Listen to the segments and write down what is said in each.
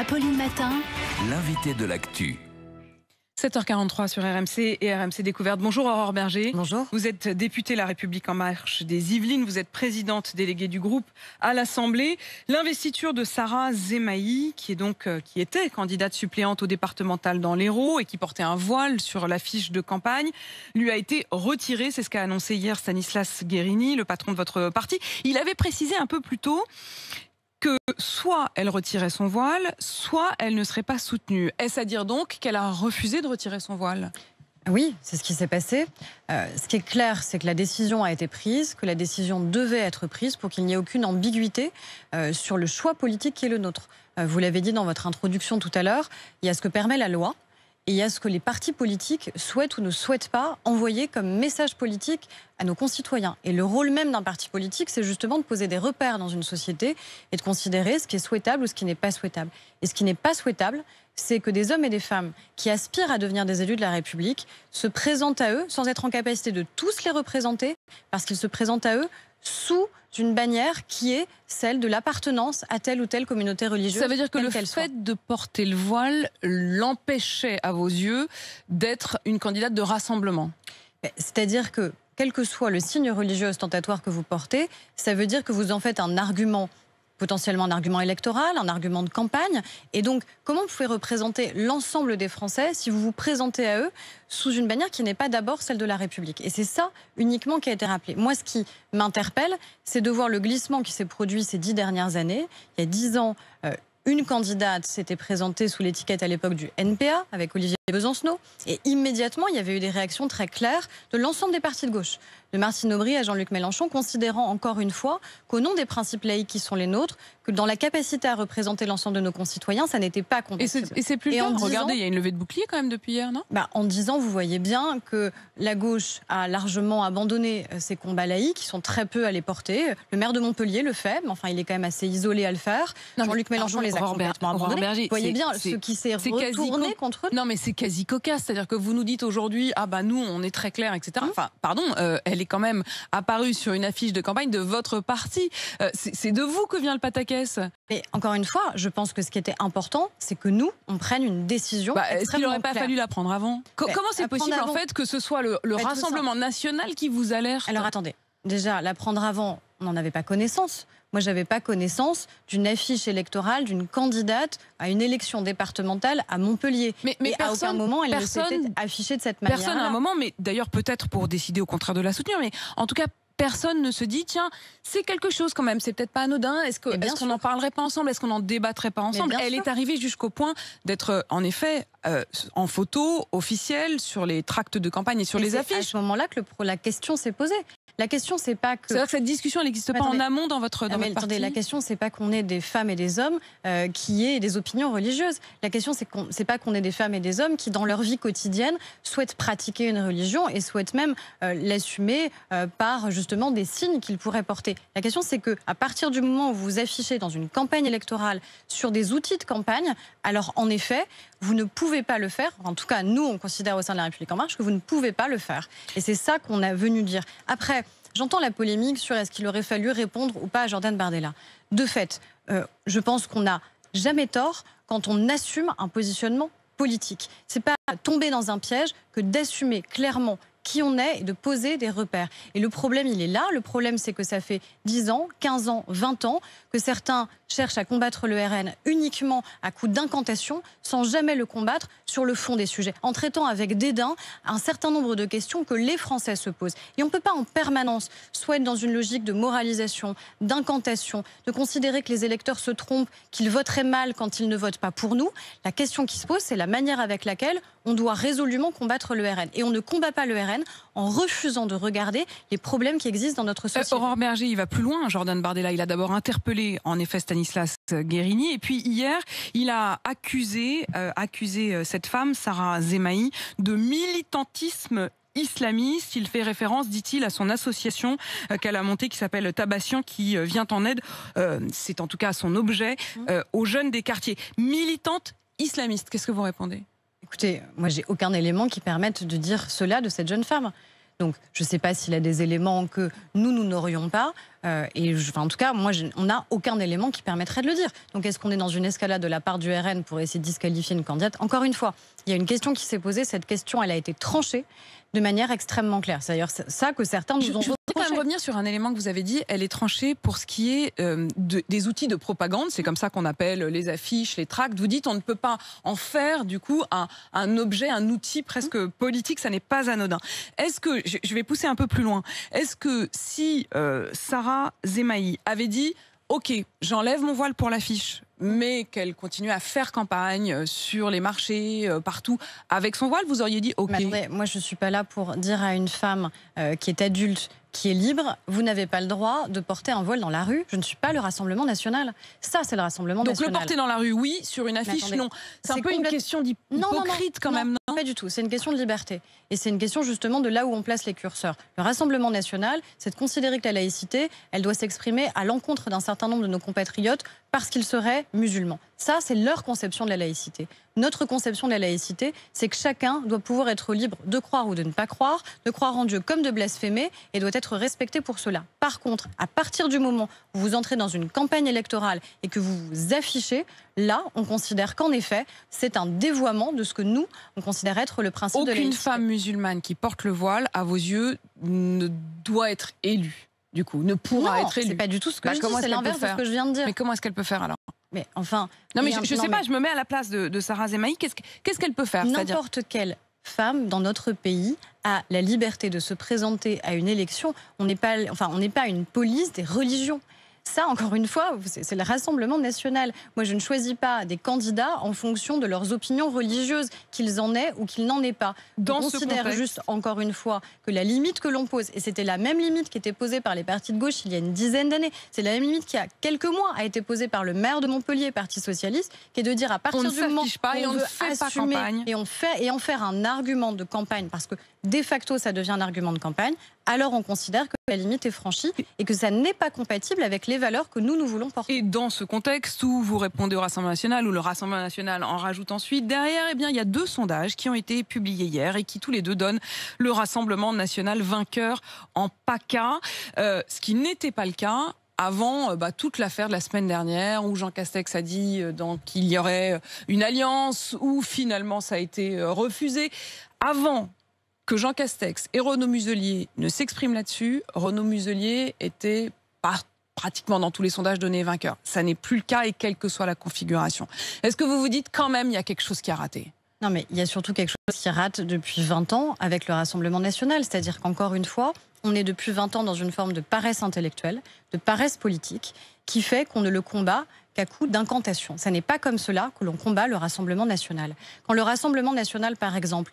Apolline Matin, l'invité de l'actu. 7h43 sur RMC et RMC Découverte. Bonjour Aurore Berger. Bonjour. Vous êtes députée La République en marche des Yvelines, vous êtes présidente déléguée du groupe à l'Assemblée. L'investiture de Sarah Zemaï qui, est donc, euh, qui était candidate suppléante au départemental dans l'Hérault et qui portait un voile sur l'affiche de campagne, lui a été retirée. C'est ce qu'a annoncé hier Stanislas Guérini, le patron de votre parti. Il avait précisé un peu plus tôt que soit elle retirait son voile, soit elle ne serait pas soutenue. Est-ce à dire donc qu'elle a refusé de retirer son voile oui, c'est ce qui s'est passé. Euh, ce qui est clair, c'est que la décision a été prise, que la décision devait être prise pour qu'il n'y ait aucune ambiguïté euh, sur le choix politique qui est le nôtre. Euh, vous l'avez dit dans votre introduction tout à l'heure, il y a ce que permet la loi, et il y a ce que les partis politiques souhaitent ou ne souhaitent pas envoyer comme message politique à nos concitoyens. Et le rôle même d'un parti politique, c'est justement de poser des repères dans une société et de considérer ce qui est souhaitable ou ce qui n'est pas souhaitable. Et ce qui n'est pas souhaitable, c'est que des hommes et des femmes qui aspirent à devenir des élus de la République se présentent à eux sans être en capacité de tous les représenter, parce qu'ils se présentent à eux sous d'une bannière qui est celle de l'appartenance à telle ou telle communauté religieuse. Ça veut dire que le fait de porter le voile l'empêchait à vos yeux d'être une candidate de rassemblement C'est-à-dire que quel que soit le signe religieux ostentatoire que vous portez, ça veut dire que vous en faites un argument potentiellement un argument électoral, un argument de campagne. Et donc, comment vous pouvez représenter l'ensemble des Français si vous vous présentez à eux sous une bannière qui n'est pas d'abord celle de la République Et c'est ça uniquement qui a été rappelé. Moi, ce qui m'interpelle, c'est de voir le glissement qui s'est produit ces dix dernières années. Il y a dix ans, euh, une candidate s'était présentée sous l'étiquette à l'époque du NPA avec Olivier Besancenot. Et immédiatement, il y avait eu des réactions très claires de l'ensemble des partis de gauche, de Martine Aubry à Jean-Luc Mélenchon, considérant encore une fois qu'au nom des principes laïcs qui sont les nôtres, que dans la capacité à représenter l'ensemble de nos concitoyens, ça n'était pas compatible. Et c'est plus clair. Regardez, il y a une levée de bouclier quand même depuis hier, non bah, En disant, vous voyez bien que la gauche a largement abandonné ces euh, combats laïcs, qui sont très peu à les porter. Le maire de Montpellier le fait, mais enfin, il est quand même assez isolé à le faire. Jean-Luc Mélenchon vous voyez bien ce qui s'est retourné contre eux. Non, mais c'est quasi cocasse. C'est-à-dire que vous nous dites aujourd'hui, ah bah nous, on est très clair, etc. Hein enfin, pardon, euh, elle est quand même apparue sur une affiche de campagne de votre parti. Euh, c'est de vous que vient le pataquès. Mais encore une fois, je pense que ce qui était important, c'est que nous, on prenne une décision. Bah, est-ce qu'il n'aurait pas fallu la prendre avant bah, Comment c'est possible, en fait, que ce soit le, le bah, Rassemblement national qui vous alerte Alors attendez, déjà, la prendre avant, on n'en avait pas connaissance. Moi, n'avais pas connaissance d'une affiche électorale d'une candidate à une élection départementale à Montpellier. Mais, à aucun moment, elle ne s'était affichée de cette manière. Personne à un moment, mais d'ailleurs peut-être pour décider au contraire de la soutenir, mais en tout cas personne ne se dit tiens c'est quelque chose quand même c'est peut-être pas anodin est-ce qu'on n'en parlerait pas ensemble est-ce qu'on n'en débattrait pas ensemble elle est arrivée jusqu'au point d'être euh, en effet euh, en photo officielle sur les tracts de campagne et sur les affiches. C'est à ce moment-là que la question s'est posée. La question, c'est pas que. à dire que cette discussion, elle n'existe pas en amont dans votre, dans ah, votre attendez, La question, c'est pas qu'on ait des femmes et des hommes euh, qui aient des opinions religieuses. La question, c'est qu'on, c'est pas qu'on ait des femmes et des hommes qui, dans leur vie quotidienne, souhaitent pratiquer une religion et souhaitent même euh, l'assumer euh, par justement des signes qu'ils pourraient porter. La question, c'est que à partir du moment où vous affichez dans une campagne électorale sur des outils de campagne, alors en effet, vous ne pouvez pas le faire. En tout cas, nous, on considère au sein de la République en marche que vous ne pouvez pas le faire. Et c'est ça qu'on a venu dire. Après, J'entends la polémique sur est-ce qu'il aurait fallu répondre ou pas à Jordan Bardella. De fait, euh, je pense qu'on n'a jamais tort quand on assume un positionnement politique. n'est pas tomber dans un piège que d'assumer clairement qui on est et de poser des repères. Et le problème, il est là. Le problème, c'est que ça fait 10 ans, 15 ans, 20 ans que certains cherchent à combattre le RN uniquement à coup d'incantation, sans jamais le combattre sur le fond des sujets, en traitant avec dédain un certain nombre de questions que les Français se posent. Et on ne peut pas en permanence, soit dans une logique de moralisation, d'incantation, de considérer que les électeurs se trompent, qu'ils voteraient mal quand ils ne votent pas pour nous. La question qui se pose, c'est la manière avec laquelle on doit résolument combattre le RN. Et on ne combat pas le RN en refusant de regarder les problèmes qui existent dans notre euh, société. Aurore Berger, il va plus loin. Jordan Bardella, il a d'abord interpellé en effet Stanislas Guérini. Et puis hier, il a accusé, euh, accusé euh, cette femme, Sarah Zemaï de militantisme islamiste. Il fait référence, dit-il, à son association qu'elle a montée qui s'appelle Tabassian, qui vient en aide, c'est en tout cas son objet, mmh. aux jeunes des quartiers. Militante islamiste, qu'est-ce que vous répondez Écoutez, moi, j'ai aucun élément qui permette de dire cela de cette jeune femme. Donc, je ne sais pas s'il a des éléments que nous, nous n'aurions pas. Euh, et enfin, en tout cas, moi, on n'a aucun élément qui permettrait de le dire. Donc, est-ce qu'on est dans une escalade de la part du RN pour essayer de disqualifier une candidate Encore une fois, il y a une question qui s'est posée. Cette question, elle a été tranchée de manière extrêmement claire. C'est d'ailleurs ça que certains nous ont je quand revenir sur un élément que vous avez dit. Elle est tranchée pour ce qui est euh, des outils de propagande. C'est comme ça qu'on appelle les affiches, les tracts. Vous dites on ne peut pas en faire du coup un, objet, un outil presque mmh. politique. Ça n'est pas anodin. Est-ce que je vais pousser un peu plus loin Est-ce que si euh, Sarah Zemaï avait dit OK, j'enlève mon voile pour l'affiche, mais qu'elle continue à faire campagne euh, sur les marchés, euh, partout, avec son voile, vous auriez dit OK. Attendez, moi, je ne suis pas là pour dire à une femme euh, qui est adulte qui est libre, vous n'avez pas le droit de porter un voile dans la rue. Je ne suis pas le Rassemblement national. Ça, c'est le Rassemblement national. Donc le porter dans la rue, oui, sur une affiche, non. C'est un peu une question d'hypocrite quand non, même, non Pas du tout. C'est une question de liberté. Et c'est une question justement de là où on place les curseurs. Le Rassemblement national, c'est de considérer que la laïcité, elle doit s'exprimer à l'encontre d'un certain nombre de nos compatriotes parce qu'ils seraient musulmans. Ça, c'est leur conception de la laïcité. Notre conception de la laïcité, c'est que chacun doit pouvoir être libre de croire ou de ne pas croire, de croire en Dieu comme de blasphémer, et doit être respecté pour cela. Par contre, à partir du moment où vous entrez dans une campagne électorale et que vous vous affichez, là, on considère qu'en effet, c'est un dévoiement de ce que nous, on considère être le principe de la laïcité. Aucune femme musulmane qui porte le voile, à vos yeux, ne doit être élue du coup, ne pourra être élue. C'est pas du tout ce que bah, je dis, c'est l'inverse de ce que je viens de dire. Mais comment est-ce qu'elle peut faire alors Mais enfin. Non, mais je, ne sais pas, je me mets à la place de, Sarah Zemaï. Qu'est-ce qu'elle peut faire N'importe quelle femme dans notre pays a la liberté de se présenter à une élection. On n'est pas, enfin, on n'est pas une police des religions ça, encore une fois, c'est le Rassemblement national. Moi, je ne choisis pas des candidats en fonction de leurs opinions religieuses, qu'ils en aient ou qu'ils n'en aient pas. Dans on considère juste, encore une fois, que la limite que l'on pose, et c'était la même limite qui était posée par les partis de gauche il y a une dizaine d'années, c'est la même limite qui, a quelques mois, a été posée par le maire de Montpellier, Parti Socialiste, qui est de dire à partir du moment où on, veut assumer et on fait et en faire un argument de campagne, parce que de facto, ça devient un argument de campagne, alors on considère que la limite est franchie et que ça n'est pas compatible avec les valeurs que nous, nous voulons porter. Et dans ce contexte où vous répondez au Rassemblement national, ou le Rassemblement national en rajoute ensuite, derrière, eh bien, il y a deux sondages qui ont été publiés hier et qui tous les deux donnent le Rassemblement national vainqueur en PACA, euh, ce qui n'était pas le cas avant euh, bah, toute l'affaire de la semaine dernière où Jean Castex a dit euh, qu'il y aurait une alliance, où finalement ça a été refusé. Avant que Jean Castex et Renaud Muselier ne s'expriment là-dessus. Renaud Muselier était pratiquement dans tous les sondages donné vainqueur. Ça n'est plus le cas et quelle que soit la configuration. Est-ce que vous vous dites quand même il y a quelque chose qui a raté non, mais il y a surtout quelque chose qui rate depuis 20 ans avec le Rassemblement national. C'est-à-dire qu'encore une fois, on est depuis 20 ans dans une forme de paresse intellectuelle, de paresse politique, qui fait qu'on ne le combat qu'à coup d'incantation. Ce n'est pas comme cela que l'on combat le Rassemblement national. Quand le Rassemblement national, par exemple,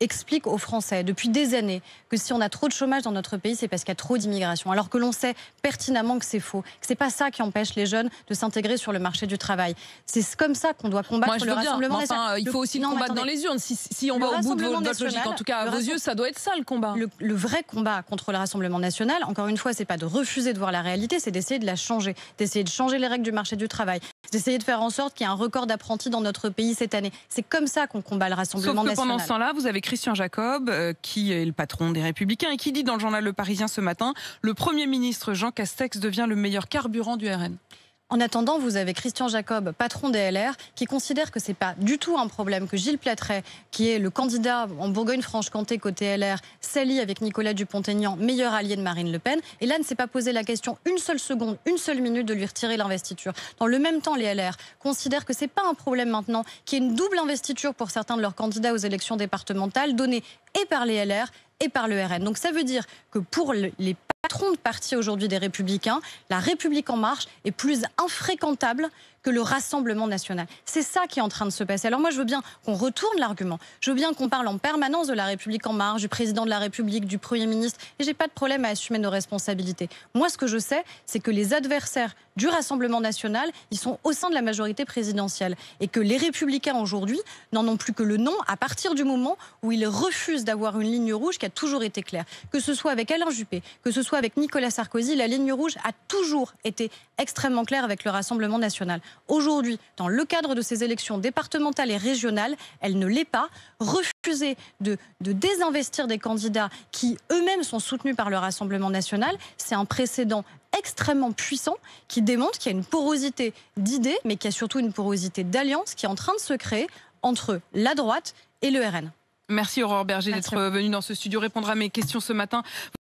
explique aux Français depuis des années que si on a trop de chômage dans notre pays, c'est parce qu'il y a trop d'immigration. Alors que l'on sait pertinemment que c'est faux, que c'est pas ça qui empêche les jeunes de s'intégrer sur le marché du travail. C'est comme ça qu'on doit combattre le rassemblement National. il faut aussi le combattre dans les urnes. Si, on va au bout de en tout cas à vos yeux, ça doit être ça le combat. Le, vrai combat contre le Rassemblement national, encore une fois, c'est pas de refuser de voir la réalité, c'est d'essayer de la changer, d'essayer de changer les règles du marché du travail, d'essayer de faire en sorte qu'il y ait un record d'apprentis dans notre pays cette année. C'est comme ça qu'on combat le Rassemblement national. Pendant ce temps-là, vous avez Christian Jacob, euh, qui est le patron des Républicains et qui dit dans le journal Le Parisien ce matin, le Premier ministre Jean Castex devient le meilleur carburant du RN. En attendant, vous avez Christian Jacob, patron des LR, qui considère que ce n'est pas du tout un problème que Gilles Platret, qui est le candidat en Bourgogne-Franche-Comté côté LR, s'allie avec Nicolas Dupont-Aignan, meilleur allié de Marine Le Pen. Et là, ne s'est pas posé la question une seule seconde, une seule minute de lui retirer l'investiture. Dans le même temps, les LR considèrent que ce n'est pas un problème maintenant qu'il y ait une double investiture pour certains de leurs candidats aux élections départementales, donnée et par les LR et par le RN. Donc ça veut dire que pour les patron de parti aujourd'hui des Républicains, La République en marche, est plus infréquentable que le Rassemblement national. C'est ça qui est en train de se passer. Alors moi, je veux bien qu'on retourne l'argument. Je veux bien qu'on parle en permanence de la République en marge, du président de la République, du Premier ministre. Et j'ai pas de problème à assumer nos responsabilités. Moi, ce que je sais, c'est que les adversaires du Rassemblement national, ils sont au sein de la majorité présidentielle. Et que les Républicains aujourd'hui n'en ont plus que le nom à partir du moment où ils refusent d'avoir une ligne rouge qui a toujours été claire. Que ce soit avec Alain Juppé, que ce soit avec Nicolas Sarkozy, la ligne rouge a toujours été extrêmement claire avec le Rassemblement national. Aujourd'hui, dans le cadre de ces élections départementales et régionales, elle ne l'est pas. Refuser de, désinvestir des candidats qui eux-mêmes sont soutenus par le Rassemblement national, c'est un précédent extrêmement puissant qui démontre qu'il y a une porosité d'idées, mais qu'il y a surtout une porosité d'alliance qui est en train de se créer entre la droite et le RN. Merci Aurore Berger d'être venue dans ce studio répondre à mes questions ce matin.